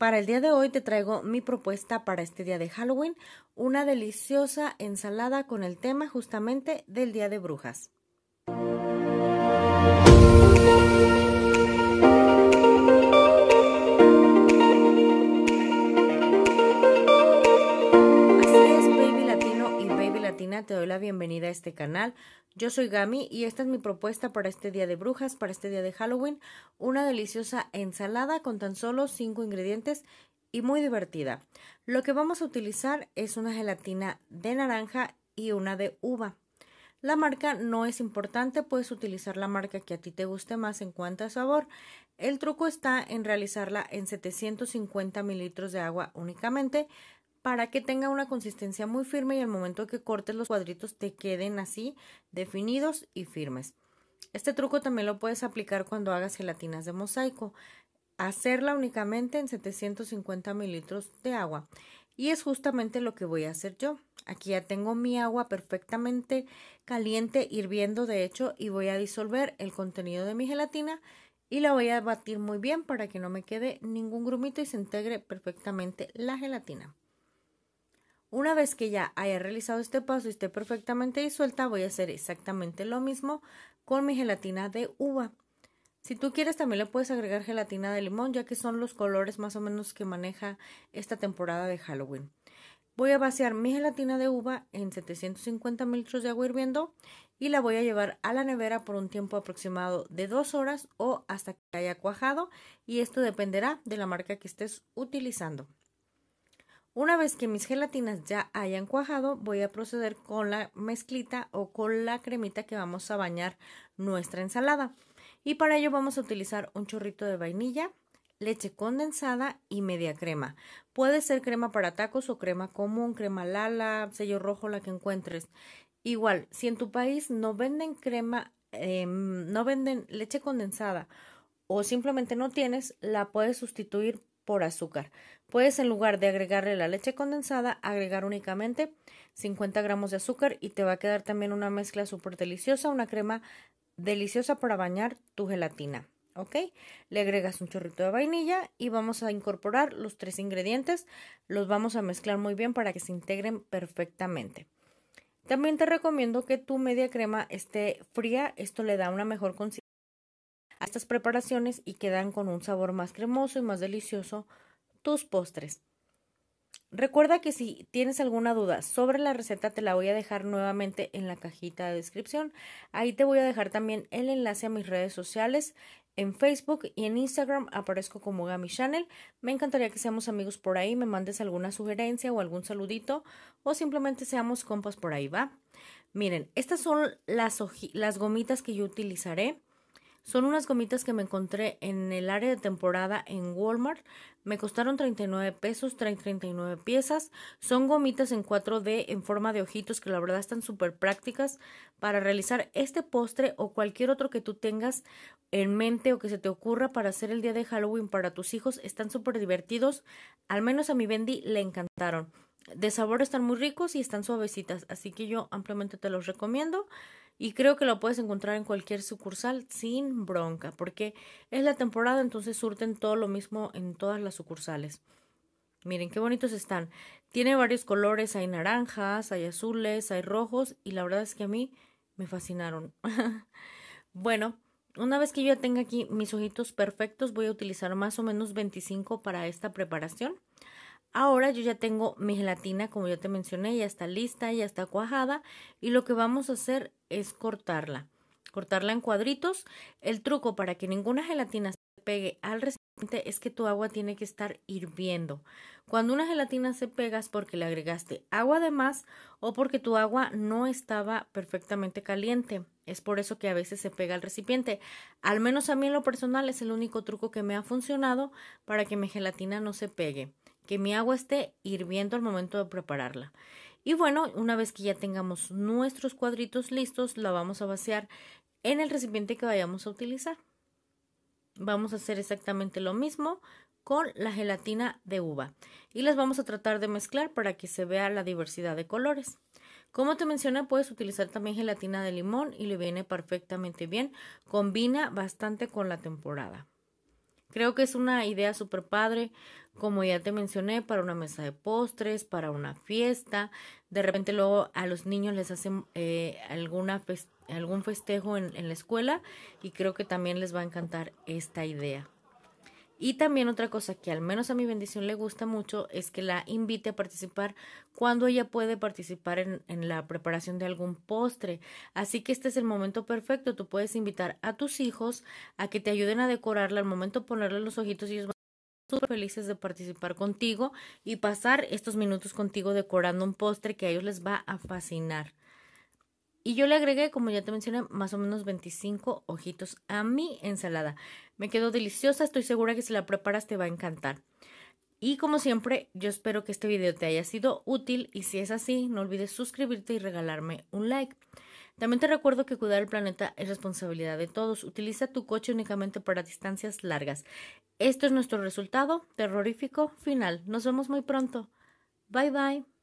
Para el día de hoy te traigo mi propuesta para este día de Halloween, una deliciosa ensalada con el tema justamente del Día de Brujas. este canal. Yo soy Gami y esta es mi propuesta para este día de brujas, para este día de Halloween, una deliciosa ensalada con tan solo cinco ingredientes y muy divertida. Lo que vamos a utilizar es una gelatina de naranja y una de uva. La marca no es importante, puedes utilizar la marca que a ti te guste más en cuanto a sabor. El truco está en realizarla en 750 mililitros de agua únicamente, para que tenga una consistencia muy firme y al momento que cortes los cuadritos te queden así definidos y firmes. Este truco también lo puedes aplicar cuando hagas gelatinas de mosaico. Hacerla únicamente en 750 mililitros de agua. Y es justamente lo que voy a hacer yo. Aquí ya tengo mi agua perfectamente caliente, hirviendo de hecho, y voy a disolver el contenido de mi gelatina y la voy a batir muy bien para que no me quede ningún grumito y se integre perfectamente la gelatina. Una vez que ya haya realizado este paso y esté perfectamente disuelta, voy a hacer exactamente lo mismo con mi gelatina de uva. Si tú quieres también le puedes agregar gelatina de limón, ya que son los colores más o menos que maneja esta temporada de Halloween. Voy a vaciar mi gelatina de uva en 750 mililitros de agua hirviendo y la voy a llevar a la nevera por un tiempo aproximado de dos horas o hasta que haya cuajado y esto dependerá de la marca que estés utilizando. Una vez que mis gelatinas ya hayan cuajado, voy a proceder con la mezclita o con la cremita que vamos a bañar nuestra ensalada. Y para ello vamos a utilizar un chorrito de vainilla, leche condensada y media crema. Puede ser crema para tacos o crema común, crema lala, sello rojo, la que encuentres. Igual, si en tu país no venden crema, em, no venden leche condensada o simplemente no tienes, la puedes sustituir azúcar. Puedes en lugar de agregarle la leche condensada, agregar únicamente 50 gramos de azúcar y te va a quedar también una mezcla súper deliciosa, una crema deliciosa para bañar tu gelatina. ¿Ok? Le agregas un chorrito de vainilla y vamos a incorporar los tres ingredientes. Los vamos a mezclar muy bien para que se integren perfectamente. También te recomiendo que tu media crema esté fría, esto le da una mejor consistencia a estas preparaciones y quedan con un sabor más cremoso y más delicioso tus postres. Recuerda que si tienes alguna duda sobre la receta te la voy a dejar nuevamente en la cajita de descripción. Ahí te voy a dejar también el enlace a mis redes sociales. En Facebook y en Instagram aparezco como Gami Channel. Me encantaría que seamos amigos por ahí, me mandes alguna sugerencia o algún saludito o simplemente seamos compas por ahí, ¿va? Miren, estas son las, las gomitas que yo utilizaré. Son unas gomitas que me encontré en el área de temporada en Walmart. Me costaron 39 pesos, traen 39 piezas. Son gomitas en 4D en forma de ojitos que la verdad están súper prácticas para realizar este postre o cualquier otro que tú tengas en mente o que se te ocurra para hacer el día de Halloween para tus hijos. Están súper divertidos. Al menos a mi Bendy le encantaron. De sabor están muy ricos y están suavecitas, así que yo ampliamente te los recomiendo. Y creo que lo puedes encontrar en cualquier sucursal sin bronca, porque es la temporada, entonces surten todo lo mismo en todas las sucursales. Miren qué bonitos están. Tiene varios colores, hay naranjas, hay azules, hay rojos y la verdad es que a mí me fascinaron. bueno, una vez que yo ya tenga aquí mis ojitos perfectos, voy a utilizar más o menos 25 para esta preparación. Ahora yo ya tengo mi gelatina, como ya te mencioné, ya está lista, ya está cuajada y lo que vamos a hacer es cortarla. Cortarla en cuadritos. El truco para que ninguna gelatina se pegue al recipiente es que tu agua tiene que estar hirviendo. Cuando una gelatina se pega es porque le agregaste agua de más o porque tu agua no estaba perfectamente caliente. Es por eso que a veces se pega al recipiente. Al menos a mí en lo personal es el único truco que me ha funcionado para que mi gelatina no se pegue que mi agua esté hirviendo al momento de prepararla. Y bueno, una vez que ya tengamos nuestros cuadritos listos, la vamos a vaciar en el recipiente que vayamos a utilizar. Vamos a hacer exactamente lo mismo con la gelatina de uva y las vamos a tratar de mezclar para que se vea la diversidad de colores. Como te mencioné, puedes utilizar también gelatina de limón y le viene perfectamente bien. Combina bastante con la temporada. Creo que es una idea súper padre, como ya te mencioné, para una mesa de postres, para una fiesta. De repente luego a los niños les hacen eh, alguna algún festejo en la escuela y creo que también les va a encantar esta idea. Y también otra cosa que al menos a mi bendición le gusta mucho es que la invite a participar cuando ella puede participar en, en, la preparación de algún postre. Así que este es el momento perfecto. Tú puedes invitar a tus hijos a que te ayuden a decorarla. Al momento ponerle los ojitos y ellos van a estar felices de participar contigo y pasar estos minutos contigo decorando un postre que a ellos les va a fascinar. Y yo le agregué, como ya te mencioné, más o menos 25 ojitos a mi ensalada. Me quedó deliciosa, estoy segura que si la preparas te va a encantar. Y como siempre, yo espero que este video te haya sido útil y si es así, no olvides suscribirte y regalarme un like. También te recuerdo que cuidar el planeta es responsabilidad de todos. Utiliza tu coche únicamente para distancias largas. Esto es nuestro resultado terrorífico final. Nos vemos muy pronto. Bye bye.